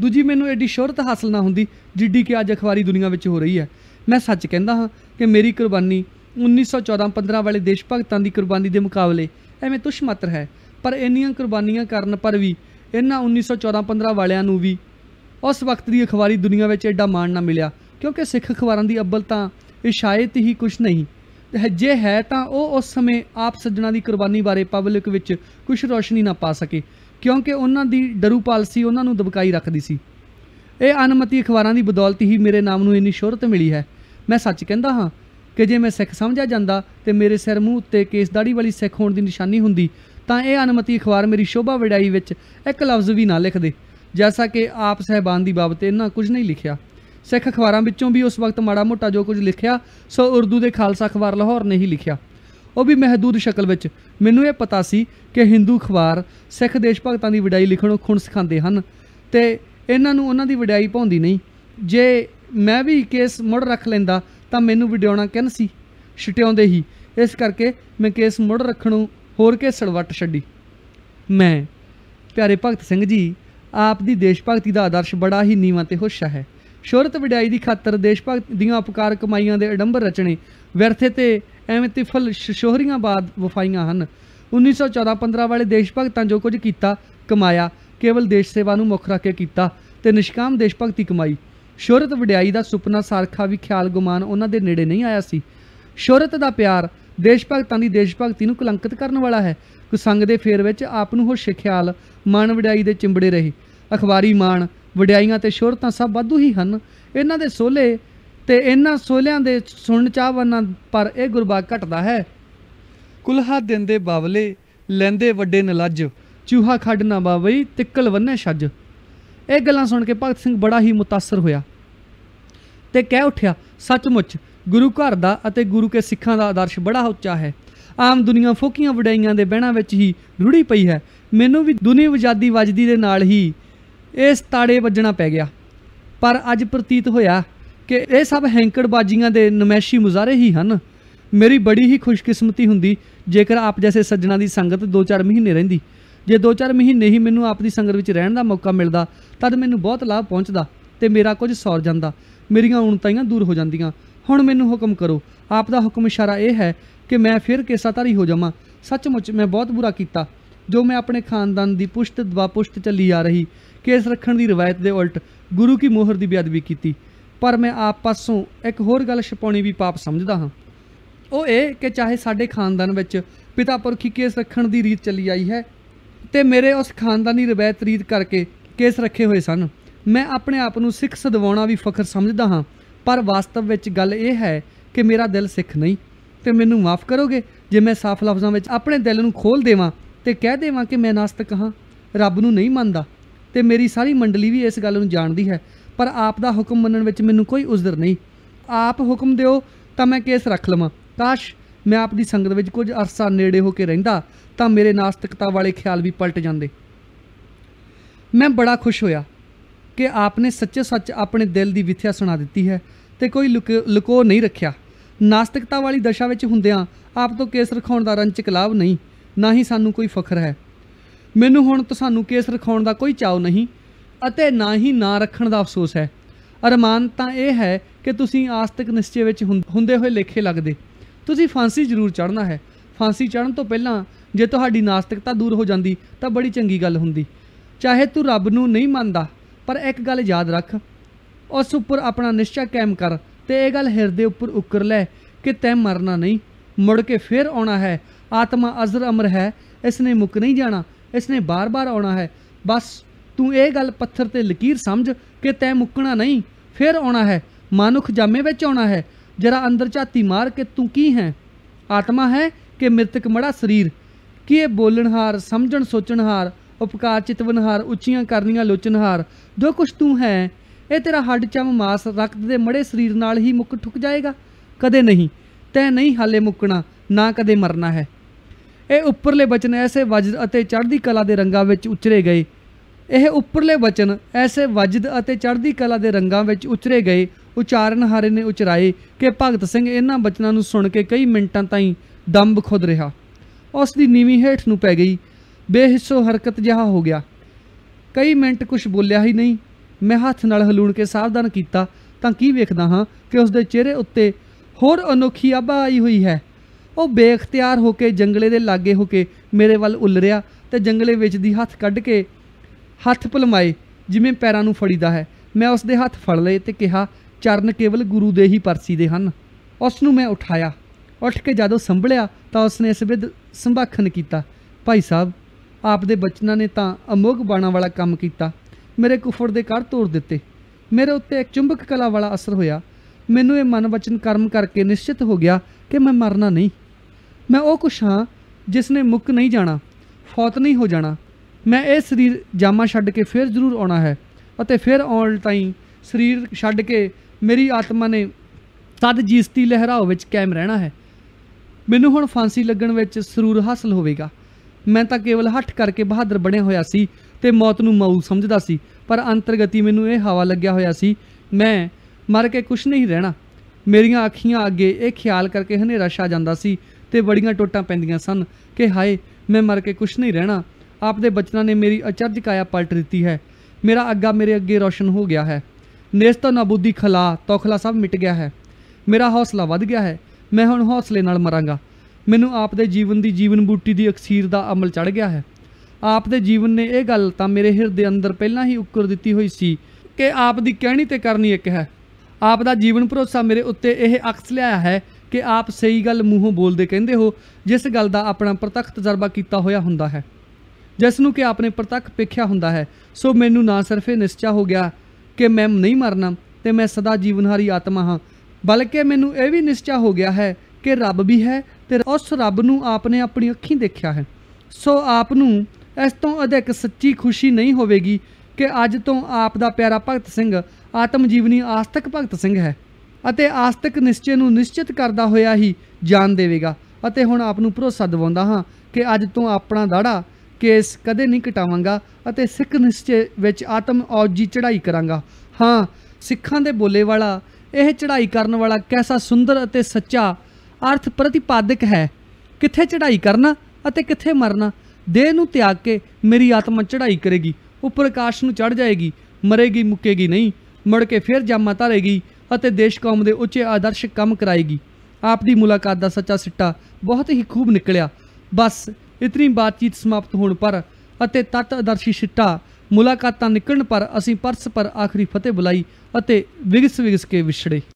ਦੂਜੀ ਮੈਨੂੰ ਐਡੀ ਸ਼ੋਹਰਤ ਹਾਸਲ ਨਾ ਹੁੰਦੀ ਜਿੱਡੀ ਕਿ ਅੱਜ ਅਖਬਾਰੀ ਦੁਨੀਆ ਵਿੱਚ ਹੋ ਰਹੀ ਹੈ ਮੈਂ ਸੱਚ ਕਹਿੰਦਾ ਹਾਂ ਕਿ ਮੇਰੀ ਕੁਰਬਾਨੀ 1914-15 ਵਾਲੇ ਦੇਸ਼ ਭਗਤਾਂ ਦੀ ਕੁਰਬਾਨੀ ਦੇ ਮੁਕਾਬਲੇ ਐਵੇਂ ਤੁਸ਼ਮਤਰ ਹੈ ਪਰ ਇੰਨੀਆਂ ਕੁਰਬਾਨੀਆਂ ਕਰਨ ਪਰ ਵੀ ਇਹਨਾਂ 1914-15 ਵਾਲਿਆਂ ਨੂੰ ਵੀ ਉਸ ਵਕਤ ਦੀ ਅਖਬਾਰੀ ਦੁਨੀਆ ਵਿੱਚ ਐਡਾ ਮਾਣ ਨਾ ਮਿਲਿਆ ਕਿਉਂਕਿ ਸਿੱਖ ਅਖਬਾਰਾਂ ਦੀ ਅਵਲ ਤਾਂ ਇਸ਼ਾਇਤ ਹੀ ਕੁਝ ਨਹੀਂ ਜੇ ਹੈ ਤਾਂ ਉਹ ਉਸ ਸਮੇਂ ਆਪ ਸੱਜਣਾ ਦੀ ਕੁਰਬਾਨੀ ਬਾਰੇ ਪਬਲਿਕ ਵਿੱਚ ਕੁਝ ਰੋਸ਼ਨੀ ਨਾ ਪਾ ਸਕੇ ਕਿਉਂਕਿ ਉਹਨਾਂ ਦੀ ਡਰੂ ਪਾਲਸੀ ਉਹਨਾਂ ਨੂੰ ਦਬਕਾਈ ਰੱਖਦੀ ਸੀ ਇਹ ਅਨਮਤੀ ਅਖਬਾਰਾਂ ਦੀ ਬਦੌਲਤ ਹੀ ਮੇਰੇ ਨਾਮ ਨੂੰ ਇੰਨੀ ਸ਼ੋਹਰਤ ਮਿਲੀ ਹੈ ਮੈਂ ਸੱਚ ਕਹਿੰਦਾ ਹਾਂ ਕਿ ਜੇ ਮੈਂ ਸਿੱਖ ਸਮਝਿਆ ਜਾਂਦਾ ਤੇ ਮੇਰੇ ਸਿਰ ਮੂੰਹ ਉੱਤੇ ਕੇਸ ਦਾੜੀ ਵਾਲੀ ਸਿੱਖ ਹੋਣ ਦੀ ਨਿਸ਼ਾਨੀ ਹੁੰਦੀ ਤਾਂ ਇਹ ਅਨਮਤੀ ਅਖਬਾਰ ਮੇਰੀ ਸ਼ੋਭਾ ਵਿੜਾਈ ਵਿੱਚ ਇੱਕ ਲਫ਼ਜ਼ ਵੀ ਨਾ ਲਿਖਦੇ ਜੈਸਾ ਕਿ ਆਪ ਸਹਿਬਾਨ ਦੀ ਬਾਬਤ ਇਹਨਾਂ ਕੁਝ ਨਹੀਂ ਲਿਖਿਆ ਸਿੱਖ ਅਖਬਾਰਾਂ ਵਿੱਚੋਂ ਵੀ ਉਸ ਵਕਤ ਮਾੜਾ ਮੋਟਾ ਜੋ ਕੁਝ ਲਿਖਿਆ ਸੋ ਉਰਦੂ ਦੇ ਖਾਲਸਾ ਅਖਬਾਰ ਲਾਹੌਰ ਨੇ ਹੀ ਲਿਖਿਆ ਉਹ ਵੀ ਮਹਦੂਦ ਸ਼ਕਲ ਵਿੱਚ ਮੈਨੂੰ ਇਹ ਪਤਾ ਸੀ ਕਿ Hindu ਅਖਬਾਰ ਸਿੱਖ ਦੇਸ਼ ਭਗਤਾਂ ਦੀ ਵਿੜਾਈ ਲਿਖਣੋਂ ਖੁਣ ਸਿਖਾਉਂਦੇ ਹਨ ਤੇ ਇਹਨਾਂ ਨੂੰ ਉਹਨਾਂ ਦੀ ਵਿੜਾਈ ਪਾਉਂਦੀ ਨਹੀਂ ਜੇ ਮੈਂ ਵੀ ਕੇਸ ਮੁੜ ਰੱਖ ਲੈਂਦਾ ਤਾਂ ਮੈਨੂੰ ਵਿਡਿਆਉਣਾ ਕਿਨ ਸੀ ਛਟਿਆਉਂਦੇ ਹੀ ਇਸ ਕਰਕੇ ਮੈਂ ਕੇਸ ਮੁੜ ਰੱਖਣ ਨੂੰ ਹੋਰ ਕੇ ਸੜਵਟ ਛੱਡੀ ਮੈਂ ਪਿਆਰੇ ਭਗਤ ਸਿੰਘ ਜੀ ਆਪ ਦੀ ਦੇਸ਼ ਭਗਤੀ ਦਾ ਆਦਰਸ਼ ਬੜਾ ਹੀ ਨੀਵਾਂ ਤੇ ਹੋਸ਼ਾ ਹੈ ਸ਼ੋਹਰਤ ਵਿੜਾਈ ਦੀ ਖਾਤਰ ਦੇਸ਼ ਭਗਤ ਦੀਆਂ ਉਪਕਾਰ ਕਮਾਈਆਂ ਦੇ ਅਡੰਬਰ ਰਚਣੇ ਵਿਰਥੇ ਤੇ ਐਵੇਂ ਤਿਫਲ ਸ਼ੋਹਰੀਆਂ ਬਾਦ ਵਫਾਈਆਂ ਹਨ 1914-15 ਵਾਲੇ ਦੇਸ਼ ਭਗਤਾਂ ਜੋ ਕੁਝ ਕੀਤਾ ਕਮਾਇਆ ਕੇਵਲ ਦੇਸ਼ ਸੇਵਾ ਨੂੰ ਮੁੱਖ ਰੱਖ ਕੇ ਕੀਤਾ ਤੇ ਨਿਸ਼ਕਾਮ ਦੇਸ਼ ਭਗਤੀ ਕਮਾਈ ਸ਼ੋਹਰਤ ਵਡਿਆਈ ਦਾ ਸੁਪਨਾ ਸਾਰਖਾ ਵੀ ਖਿਆਲ ਗੁਮਾਨ ਉਹਨਾਂ ਦੇ ਨੇੜੇ ਨਹੀਂ ਆਇਆ ਸੀ ਸ਼ੋਹਰਤ ਦਾ ਪਿਆਰ ਦੇਸ਼ ਭਗਤਾਂ ਦੀ ਦੇਸ਼ ਭਗਤੀ ਨੂੰ ਕਲੰਕਿਤ ਕਰਨ ਵਾਲਾ ਹੈ ਕੁਸੰਗ ਦੇ ਫੇਰ ਵਿੱਚ ਆਪ ਨੂੰ ਹੋਸ਼ੇ ਖਿਆਲ ਮਾਨ ਵਡਿਆਈ ਦੇ ਚਿੰਬੜੇ ਰਹੇ ਅਖਬਾਰੀ ਮਾਨ ਵਡਿਆਈਆਂ ਤੇ ਸ਼ੋਹਰਤਾਂ ਸਭ ਵਾਧੂ ਹੀ ਹਨ ਇਹਨਾਂ ਦੇ ਸੋਲੇ ਤੇ ਇਹਨਾਂ ਸੋਲਿਆਂ ਦੇ ਸੁਣਨ ਚਾਹਵਨਾਂ ਪਰ ਇਹ ਗੁਰਬਾਗ ਘਟਦਾ ਹੈ ਕੁਲਹਾ ਦਿੰਦੇ ਬਾਵਲੇ ਲੈਂਦੇ ਵੱਡੇ ਨਲੱਜ ਚੂਹਾ ਖੱਡ ਨਾ ਬਾਵਈ ਤਿੱਕਲ ਵੰਨੇ ਛੱਜ ਇਹ ਗੱਲਾਂ ਸੁਣ ਕੇ ਭਗਤ ਸਿੰਘ ਬੜਾ ਹੀ ਮੁਤਾਸਰ ਹੋਇਆ ਤੇ ਕਹਿ ਉੱਠਿਆ ਸੱਚਮੁੱਚ ਗੁਰੂ ਘਰ ਦਾ ਅਤੇ ਗੁਰੂ ਕੇ ਸਿੱਖਾਂ ਦਾ ਆਦਰਸ਼ ਬੜਾ ਉੱਚਾ ਹੈ ਆਮ ਦੁਨੀਆ ਫੋਕੀਆਂ ਵਡਾਈਆਂ ਦੇ ਬਹਿਣਾ ਵਿੱਚ ਹੀ ਰੁੜੀ ਪਈ ਹੈ ਮੈਨੂੰ ਵੀ ਦੁਨੀ ਵਜਾਦੀ ਵਜਦੀ ਦੇ ਨਾਲ ਹੀ ਇਸ ਤਾੜੇ ਵੱਜਣਾ ਪੈ ਗਿਆ ਪਰ ਅੱਜ ਪ੍ਰਤੀਤ ਹੋਇਆ ਕਿ ਇਹ ਸਭ ਹੈਂਕੜ ਬਾਜੀਆਂ ਦੇ ਨਮੈਸ਼ੀ ਮੁਜ਼ਾਰੇ ਹੀ ਹਨ ਮੇਰੀ ਬੜੀ ਹੀ ਖੁਸ਼ਕਿਸਮਤੀ ਹੁੰਦੀ ਜੇਕਰ ਆਪ ਜੈਸੇ ਸੱਜਣਾ ਦੀ ਸੰਗਤ 2-4 ਮਹੀਨੇ ਰਹਿੰਦੀ ਜੇ 2-4 ਮਹੀਨੇ ਹੀ ਮੈਨੂੰ ਆਪਦੀ ਸੰਗਤ ਵਿੱਚ ਰਹਿਣ ਦਾ ਮੌਕਾ ਮਿਲਦਾ ਤਦ ਮੈਨੂੰ ਬਹੁਤ ਲਾਭ ਪਹੁੰਚਦਾ ਤੇ ਮੇਰਾ ਕੁਝ ਸੌਰ ਜਾਂਦਾ ਮੇਰੀਆਂ ਉਣਤਾਈਆਂ ਦੂਰ ਹੋ ਜਾਂਦੀਆਂ ਹੁਣ ਮੈਨੂੰ ਹੁਕਮ ਕਰੋ ਆਪ ਦਾ ਹੁਕਮ ਇਸ਼ਾਰਾ ਇਹ ਹੈ ਕਿ ਮੈਂ ਫਿਰ ਕੇਸਾਧਾਰੀ ਹੋ ਜਾਵਾਂ ਸੱਚਮੁੱਚ ਮੈਂ ਬਹੁਤ ਬੁਰਾ ਕੀਤਾ ਜੋ ਮੈਂ ਆਪਣੇ ਖਾਨਦਾਨ ਦੀ ਪੁਸ਼ਤ ਦਵਾ ਪੁਸ਼ਤ ਚੱਲੀ ਆ ਰਹੀ ਕੇਸ ਰੱਖਣ ਦੀ ਰਵਾਇਤ ਦੇ ਉਲਟ ਗੁਰੂ ਕੀ ਮੋਹਰ ਦੀ ਬੇਅਦਬੀ ਕੀਤੀ ਪਰ ਮੈਂ ਆਪ ਪਾਸੋਂ ਇੱਕ ਹੋਰ ਗੱਲ ਛਪਾਉਣੀ ਵੀ ਪਾਪ ਸਮਝਦਾ ਹਾਂ ਉਹ ਇਹ ਕਿ ਚਾਹੇ ਸਾਡੇ ਖਾਨਦਾਨ ਵਿੱਚ ਪਿਤਾ ਪੁਰਖੀ ਕੇਸ ਰੱਖਣ ਦੀ ਰੀਤ ਚੱਲੀ ਆਈ ਹੈ ਤੇ ਮੇਰੇ ਉਸ ਖਾਨਦਾਨੀ ਰਵਾਇਤ ਰੀਤ ਕਰਕੇ ਕੇਸ ਰੱਖੇ ਹੋਏ ਸਨ ਮੈਂ ਆਪਣੇ ਆਪ ਨੂੰ ਸਿੱਖ ਸਦਵਾਉਣਾ ਵੀ ਫਖਰ ਸਮਝਦਾ ਹਾਂ ਪਰ ਵਾਸਤਵ ਵਿੱਚ ਗੱਲ ਇਹ ਹੈ ਕਿ ਮੇਰਾ ਦਿਲ ਸਿੱਖ ਨਹੀਂ ਤੇ ਮੈਨੂੰ ਮਾਫ ਕਰੋਗੇ ਜੇ ਮੈਂ ਸਾਫ਼ ਲਫ਼ਜ਼ਾਂ ਵਿੱਚ ਆਪਣੇ ਦਿਲ ਨੂੰ ਖੋਲ ਦੇਵਾਂ ਤੇ ਕਹਿ ਦੇਵਾਂ ਕਿ ਮੈਂ ਨਾਸਤਕ ਹਾਂ ਰੱਬ ਨੂੰ ਨਹੀਂ ਮੰਨਦਾ ਤੇ ਮੇਰੀ ਸਾਰੀ ਮੰਡਲੀ ਵੀ ਇਸ ਗੱਲ ਨੂੰ ਜਾਣਦੀ ਹੈ ਪਰ ਆਪ ਦਾ ਹੁਕਮ ਮੰਨਣ ਵਿੱਚ ਮੈਨੂੰ ਕੋਈ ਉਜ਼ਰ ਨਹੀਂ ਆਪ ਹੁਕਮ ਦਿਓ ਤਾਂ ਮੈਂ ਕੇਸ ਰੱਖ ਲਵਾਂ ਕਾਸ਼ ਮੈਂ ਆਪ ਦੀ ਸੰਗਤ ਵਿੱਚ ਕੁਝ ਅਰਸਾ ਨੇੜੇ ਹੋ ਕੇ ਰਹਿੰਦਾ ਤਾਂ ਮੇਰੇ ਨਾਸਤਿਕਤਾ ਵਾਲੇ ਖਿਆਲ ਵੀ ਪਲਟ ਜਾਂਦੇ ਮੈਂ ਬੜਾ ਖੁਸ਼ ਹੋਇਆ ਕਿ ਆਪਨੇ ਸੱਚੇ ਸੱਚ ਆਪਣੇ ਦਿਲ ਦੀ ਵਿਥਿਆ ਸੁਣਾ ਦਿੱਤੀ ਹੈ ਤੇ ਕੋਈ ਲੁਕੋ ਨਹੀਂ ਰੱਖਿਆ ਨਾਸਤਿਕਤਾ ਵਾਲੀ ਦਸ਼ਾ ਵਿੱਚ ਹੁੰਦਿਆਂ ਆਪ ਤੋਂ ਕੇਸ ਰਖਾਉਣ ਦਾ ਰੰਚਕ ਲਾਭ ਨਹੀਂ ਨਾ ਹੀ ਸਾਨੂੰ ਕੋਈ ਫਖਰ ਹੈ ਮੈਨੂੰ ਹੁਣ ਤਾਂ ਸਾਨੂੰ ਕੇਸ ਰਖਾਉਣ ਦਾ ਕੋਈ ਚਾਅ ਨਹੀਂ ਅਤੇ ਨਾ ਹੀ ਨਾ ਰੱਖਣ ਦਾ ਅਫਸੋਸ ਹੈ ਅਰਮਾਨ ਤਾਂ ਇਹ ਹੈ ਕਿ ਤੁਸੀਂ ਆਸਤਿਕ ਨਿਸ਼ਚੇ ਵਿੱਚ ਹੁੰਦੇ ਹੋਏ ਲੇਖੇ ਲੱਗਦੇ ਤੁਸੀਂ ਫਾਂਸੀ ਜ਼ਰੂਰ ਚੜ੍ਹਨਾ ਹੈ ਫਾਂਸੀ ਚੜ੍ਹਨ ਤੋਂ ਪਹਿਲਾਂ ਜੇ ਤੁਹਾਡੀ ਨਾਸਤਿਕਤਾ ਦੂਰ ਹੋ ਜਾਂਦੀ ਤਾਂ ਬੜੀ ਚੰਗੀ ਗੱਲ ਹੁੰਦੀ ਚਾਹੇ ਤੂੰ ਰੱਬ ਨੂੰ ਨਹੀਂ ਮੰਨਦਾ ਪਰ ਇੱਕ ਗੱਲ ਯਾਦ ਰੱਖ ਉਸ ਉੱਪਰ ਆਪਣਾ ਨਿਸ਼ਚੈ ਕਾਇਮ ਕਰ ਤੇ ਇਹ ਗੱਲ ਹਿਰਦੇ ਉੱਪਰ ਉਕਰ ਲੈ ਕਿ ਤੈਂ ਮਰਨਾ ਨਹੀਂ ਮੁੜ ਕੇ ਫੇਰ ਆਉਣਾ ਹੈ ਆਤਮਾ ਅਜ਼ਰ ਅਮਰ ਹੈ ਇਸ ਨੇ ਮੁੱਕ ਨਹੀਂ ਜਾਣਾ ਇਸ ਨੇ ਬਾਰ-ਬਾਰ ਆਉਣਾ ਹੈ ਬਸ ਤੂੰ ਇਹ ਗੱਲ ਪੱਥਰ ਤੇ ਲਕੀਰ ਸਮਝ ਕਿ ਤੈਂ ਮੁੱਕਣਾ ਨਹੀਂ ਫੇਰ ਆਉਣਾ ਹੈ ਮਨੁੱਖ ਜਾਮੇ ਵਿੱਚ ਆਉਣਾ ਹੈ ਜਰਾ ਅੰਦਰ ਝਾਤੀ ਮਾਰ ਕੇ ਤੂੰ ਕੀ ਹੈ ਆਤਮਾ ਹੈ ਕਿ ਮ੍ਰਿਤਕ ਮੜਾ ਸਰੀਰ ਕਿ ਇਹ ਬੋਲਣਹਾਰ ਸਮਝਣ ਸੋਚਣਹਾਰ ਉਪਕਾਰ ਚਿਤਵਨਹਾਰ ਉੱਚੀਆਂ ਕਰਨੀਆਂ ਲੋਚਨਹਾਰ ਜੋ ਕੁਛ ਤੂੰ ਹੈ ਇਹ ਤੇਰਾ ਹੱਡ ਚਮ ਮਾਸ ਰਕਤ ਦੇ ਮੜੇ ਸਰੀਰ ਨਾਲ ਹੀ ਮੁੱਕ ਠੁਕ ਜਾਏਗਾ ਕਦੇ ਨਹੀਂ ਤੈ ਨਹੀਂ ਹਾਲੇ ਮੁੱਕਣਾ ਨਾ ਕਦੇ ਮਰਨਾ ਹੈ ਇਹ ਉੱਪਰਲੇ ਬਚਨ ਐਸੇ ਵਜਦ ਅਤੇ ਚੜ੍ਹਦੀ ਕਲਾ ਦੇ ਰੰਗਾਂ ਵਿੱਚ ਉਚਰੇ ਗਏ ਇਹ ਉੱਪਰਲੇ ਬਚਨ ਐਸੇ ਵਜਦ ਅਤੇ ਚੜ੍ਹਦੀ ਕਲਾ ਦੇ ਰੰਗਾਂ ਵਿੱਚ ਉਚਰੇ ਗਏ ਉਚਾਰਨ ਹਾਰੇ ਨੇ ਉਚਰਾਏ ਕਿ ਭਗਤ ਸਿੰਘ ਇਹਨਾਂ ਬਚਨਾਂ ਨੂੰ ਸੁਣ ਕੇ ਕਈ ਮਿੰਟਾਂ ਤਾਈਂ ਦੰਬ ਖੁਦ ਰਿਹਾ ਉਸ ਦੀ ਨੀਵੀਂ ਹੇਠ ਨੂੰ ਪੈ ਗਈ ਬੇਹਿੱਸੋ ਹਰਕਤ ਜਿਹਾ ਹੋ ਗਿਆ ਕਈ ਮਿੰਟ ਕੁਝ ਬੋਲਿਆ ਹੀ ਨਹੀਂ ਮੈਂ ਹੱਥ ਨਾਲ ਹਲੂਣ ਕੇ ਸਾਵਧਾਨ ਕੀਤਾ ਤਾਂ ਕੀ ਵੇਖਦਾ ਹਾਂ ਕਿ ਉਸ ਦੇ ਚਿਹਰੇ ਉੱਤੇ ਹੋਰ ਅਨੋਖੀ ਆਭਾ ਆਈ ਹੋਈ ਹੈ ਉਹ ਬੇਖਤਿਆਰ ਹੋ ਕੇ ਜੰਗਲੇ ਦੇ ਲਾਗੇ ਹੋ ਕੇ ਮੇਰੇ ਵੱਲ ਉਲਰਿਆ ਤੇ ਜੰਗਲੇ ਵਿੱਚ ਦੀ ਹੱਥ ਕੱਢ ਕੇ ਹੱਥ ਭਲਮਾਏ ਜਿਵੇਂ ਪੈਰਾਂ ਨੂੰ ਫੜੀਦਾ ਹੈ ਮੈਂ ਉਸ ਦੇ ਹੱਥ ਫੜ ਲਏ ਤੇ ਕਿਹਾ ਚਰਨ ਕੇਵਲ ਗੁਰੂ ਦੇ ਹੀ ਪਰਸੀ ਦੇ ਹਨ ਉਸ ਨੂੰ ਮੈਂ ਉਠਾਇਆ ਉੱਠ ਕੇ ਜਦੋਂ ਸੰਭਲਿਆ ਤਾਂ ਉਸਨੇ ਇਸ ਵਿਦ ਸੰਭਾਖਣ ਕੀਤਾ ਭਾਈ ਸਾਹਿਬ ਆਪ ਦੇ ਬਚਨਾਂ ਨੇ ਤਾਂ ਅਮੋਗ ਬਾਣਾ ਵਾਲਾ ਕੰਮ ਕੀਤਾ ਮੇਰੇ ਕੁਫਰ ਦੇ ਕਰ ਤੋੜ ਦਿੱਤੇ ਮੇਰੇ ਉੱਤੇ ਇੱਕ ਚੁੰਬਕ ਕਲਾ ਵਾਲਾ ਅਸਰ ਹੋਇਆ ਮੈਨੂੰ ਇਹ ਮਨ ਵਚਨ ਕਰਮ ਕਰਕੇ ਨਿਸ਼ਚਿਤ ਹੋ ਗਿਆ ਕਿ ਮੈਂ ਮਰਨਾ ਨਹੀਂ ਮੈਂ ਉਹ ਕੁਛ ਹਾਂ ਜਿਸ ਨੇ ਮੁੱਕ ਨਹੀਂ ਜਾਣਾ ਫੌਤ ਨਹੀਂ ਹੋ ਜਾਣਾ ਮੈਂ ਇਹ ਸਰੀਰ ਜਾਮਾ ਛੱਡ ਕੇ ਫਿਰ ਜ਼ਰੂਰ ਆਉਣਾ ਹੈ ਅਤੇ ਫਿਰ ਆਉਣ ਤਾਈਂ ਸਰੀਰ ਛੱਡ ਕੇ ਮੇਰੀ ਆਤਮਾ ਨੇ ਤਦ ਜੀਸਤੀ ਲਹਿਰਾਓ ਵਿੱਚ ਕਾਇਮ ਰਹਿਣਾ ਹੈ ਮੈਨੂੰ ਹੁਣ ਫਾਂਸੀ ਲੱਗਣ ਵਿੱਚ ਸਰੂਰ ਹਾਸਲ ਹੋਵੇਗਾ ਮੈਂ ਤਾਂ ਕੇਵਲ ਹੱਠ ਕਰਕੇ ਬਹਾਦਰ ਬਣਿਆ ਹੋਇਆ ਸੀ ਤੇ ਮੌਤ ਨੂੰ ਮਾਊਲ ਸਮਝਦਾ ਸੀ ਪਰ ਅੰਤਰਗਤੀ ਮੈਨੂੰ ਇਹ ਹਵਾ ਲੱਗਿਆ ਹੋਇਆ ਸੀ ਮੈਂ ਮਰ ਕੇ ਕੁਝ ਨਹੀਂ ਰਹਿਣਾ ਮੇਰੀਆਂ ਅੱਖੀਆਂ ਅੱਗੇ ਇਹ ਖਿਆਲ ਕਰਕੇ ਹਨੇਰਾ ਛਾ ਜਾਂਦਾ ਸੀ ਤੇ ਬੜੀਆਂ ਟੋਟਾਂ ਪੈਂਦੀਆਂ ਸਨ ਕਿ ਹਾਏ ਮੈਂ ਮਰ ਕੇ ਕੁਝ ਨਹੀਂ ਰਹਿਣਾ ਆਪਦੇ ਬਚਨਾਂ ਨੇ ਮੇਰੀ ਅਚਰਜ ਕਾਇਆ ਪਲਟ ਦਿੱਤੀ ਹੈ ਮੇਰਾ ਅੱਗਾ ਮੇਰੇ ਅੱਗੇ ਰੋਸ਼ਨ ਹੋ ਗਿਆ ਹੈ ਨੇਸਤੋ ਨਾਬੂਦੀ ਖਲਾ ਤੋਖਲਾ ਸਭ ਮਿਟ ਗਿਆ ਹੈ ਮੇਰਾ ਹੌਸਲਾ ਵੱਧ ਗਿਆ ਹੈ ਮੈਂ ਹੁਣ ਹੌਸਲੇ ਨਾਲ ਮਰਾਂਗਾ ਮੈਨੂੰ ਆਪ ਦੇ ਜੀਵਨ ਦੀ ਜੀਵਨ ਬੂਟੀ ਦੀ ਅਕਸੀਰ ਦਾ ਅਮਲ ਚੜ ਗਿਆ ਹੈ ਆਪ ਦੇ ਜੀਵਨ ਨੇ ਇਹ ਗੱਲ ਤਾਂ ਮੇਰੇ ਹਿਰਦੇ ਅੰਦਰ ਪਹਿਲਾਂ ਹੀ ਉੱਕਰ ਦਿੱਤੀ ਹੋਈ ਸੀ ਕਿ ਆਪ ਦੀ ਕਹਿਣੀ ਤੇ ਕਰਨੀ ਇੱਕ ਹੈ ਆਪ ਦਾ ਜੀਵਨ ਭਰੋਸਾ ਮੇਰੇ ਉੱਤੇ ਇਹ ਅਕਸ ਲਿਆਇਆ ਹੈ ਕਿ ਆਪ ਸਹੀ ਗੱਲ ਮੂੰਹੋਂ ਬੋਲਦੇ ਕਹਿੰਦੇ ਹੋ ਜਿਸ ਗੱਲ ਦਾ ਆਪਣਾ ਪ੍ਰਤੱਖ ਤਜਰਬਾ ਕੀਤਾ ਹੋਇਆ ਹੁੰਦਾ ਹੈ ਜਿਸ ਨੂੰ ਕਿ ਆਪਨੇ ਪ੍ਰਤੱਖ ਪੇਖਿਆ ਹੁੰਦਾ ਹੈ ਸੋ ਮੈਨੂੰ ਨਾ ਸਿਰਫ ਇਹ ਨਿਸ਼ਚਾ ਹੋ ਗਿਆ ਕਿ ਮੈਂ ਨਹੀਂ ਮਰਨਾ ਤੇ ਮੈਂ ਸਦਾ ਜੀਵਨਹਾਰੀ ਆਤਮਾ ਹਾਂ ਬਲਕਿ ਮੈਨੂੰ ਇਹ ਵੀ ਨਿਸ਼ਚਾ ਹੋ ਗਿਆ ਹੈ ਕਿ ਰੱਬ ਵੀ ਹੈ ਤੇ ਉਸ ਰੱਬ ਨੂੰ ਆਪਨੇ ਆਪਣੀ ਅੱਖੀਂ ਦੇਖਿਆ ਹੈ ਸੋ ਆਪ ਨੂੰ ਇਸ ਤੋਂ ਅਧਿਕ ਸੱਚੀ ਖੁਸ਼ੀ ਨਹੀਂ ਹੋਵੇਗੀ ਕਿ ਅੱਜ ਤੋਂ ਆਪ ਦਾ ਪਿਆਰਾ ਭਗਤ ਸਿੰਘ ਆਤਮ ਜੀਵਨੀ ਆਸਤਕ ਭਗਤ ਸਿੰਘ ਹੈ ਅਤੇ ਆਸਤਕ ਨਿਸ਼ਚੇ ਨੂੰ ਨਿਸ਼ਚਿਤ ਕਰਦਾ ਹੋਇਆ ਹੀ ਜਾਨ ਦੇਵੇਗਾ ਅਤੇ ਹੁਣ ਆਪ ਨੂੰ ਭਰੋਸਾ ਦਿਵਾਉਂਦਾ ਹਾਂ ਕਿ ਅੱਜ ਤੋਂ ਆਪਣਾ ਦਾੜਾ ਕੇਸ ਕਦੇ ਨਹੀਂ ਕਟਾਵਾਂਗਾ ਅਤੇ ਸਿੱਖ ਨਿਸ਼ਚੇ ਵਿੱਚ ਆਤਮ ਔਜੀ ਚੜ੍ਹਾਈ ਕਰਾਂਗਾ ਹਾਂ ਸਿੱਖਾਂ ਦੇ ਬੋਲੇ ਵਾਲਾ ਇਹ ਚੜ੍ਹਾਈ ਕਰਨ ਵਾਲਾ ਕਿਹਦਾ ਸੁੰਦਰ ਅਤੇ ਸੱਚਾ ਅਰਥ ਪ੍ਰਤੀਪਾਦਕ ਹੈ ਕਿੱਥੇ ਚੜ੍ਹਾਈ ਕਰਨਾ ਅਤੇ ਕਿੱਥੇ ਮਰਨਾ ਦੇਹ ਨੂੰ ਤਿਆਗ ਕੇ ਮੇਰੀ ਆਤਮਾ ਚੜ੍ਹਾਈ ਕਰੇਗੀ ਉਹ ਪ੍ਰਕਾਸ਼ ਨੂੰ ਚੜ੍ਹ ਜਾਏਗੀ ਮਰੇਗੀ ਮੁੱਕੇਗੀ ਨਹੀਂ ਮੁੜ ਕੇ ਫਿਰ ਜਾਮਾ ਧਾਰੇਗੀ ਅਤੇ ਦੇਸ਼ ਕੌਮ ਦੇ ਉੱਚੇ ਆਦਰਸ਼ ਕੰਮ ਕਰਾਏਗੀ ਆਪ ਦੀ ਮੁਲਾਕਾਤ ਦਾ ਸੱਚਾ ਸਿੱਟਾ ਬਹੁਤ ਹੀ ਖੂਬ ਨਿਕਲਿਆ ਬਸ ਇਤਨੀ ਬਾਤਚੀਤ ਸਮਾਪਤ ਹੋਣ ਪਰ ਅਤੇ ਤਤ ਆਦਰਸ਼ੀ ਸਿੱਟਾ ਮੁਲਾਕਾਤਾਂ ਨਿਕਲਣ ਪਰ ਅਸੀਂ ਪਰਸ ਪਰ ਆਖਰੀ ਫਤਿਹ ਬੁਲਾਈ ਅਤੇ ਵਿਗਸ ਵਿਗਸ ਕੇ ਵਿਛੜੇ